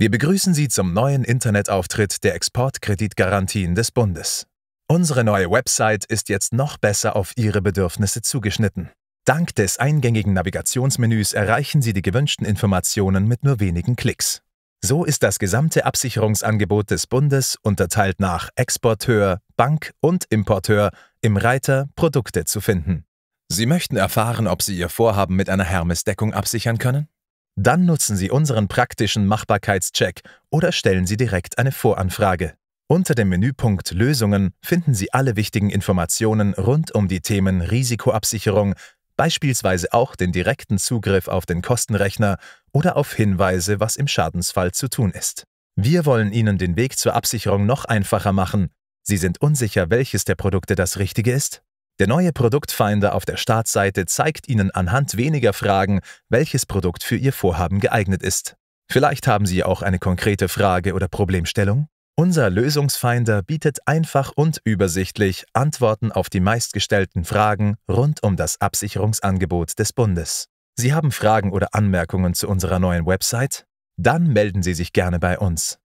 Wir begrüßen Sie zum neuen Internetauftritt der Exportkreditgarantien des Bundes. Unsere neue Website ist jetzt noch besser auf Ihre Bedürfnisse zugeschnitten. Dank des eingängigen Navigationsmenüs erreichen Sie die gewünschten Informationen mit nur wenigen Klicks. So ist das gesamte Absicherungsangebot des Bundes unterteilt nach Exporteur, Bank und Importeur im Reiter Produkte zu finden. Sie möchten erfahren, ob Sie Ihr Vorhaben mit einer Hermes-Deckung absichern können? Dann nutzen Sie unseren praktischen Machbarkeitscheck oder stellen Sie direkt eine Voranfrage. Unter dem Menüpunkt Lösungen finden Sie alle wichtigen Informationen rund um die Themen Risikoabsicherung, beispielsweise auch den direkten Zugriff auf den Kostenrechner oder auf Hinweise, was im Schadensfall zu tun ist. Wir wollen Ihnen den Weg zur Absicherung noch einfacher machen. Sie sind unsicher, welches der Produkte das richtige ist? Der neue Produktfinder auf der Startseite zeigt Ihnen anhand weniger Fragen, welches Produkt für Ihr Vorhaben geeignet ist. Vielleicht haben Sie auch eine konkrete Frage oder Problemstellung? Unser Lösungsfinder bietet einfach und übersichtlich Antworten auf die meistgestellten Fragen rund um das Absicherungsangebot des Bundes. Sie haben Fragen oder Anmerkungen zu unserer neuen Website? Dann melden Sie sich gerne bei uns.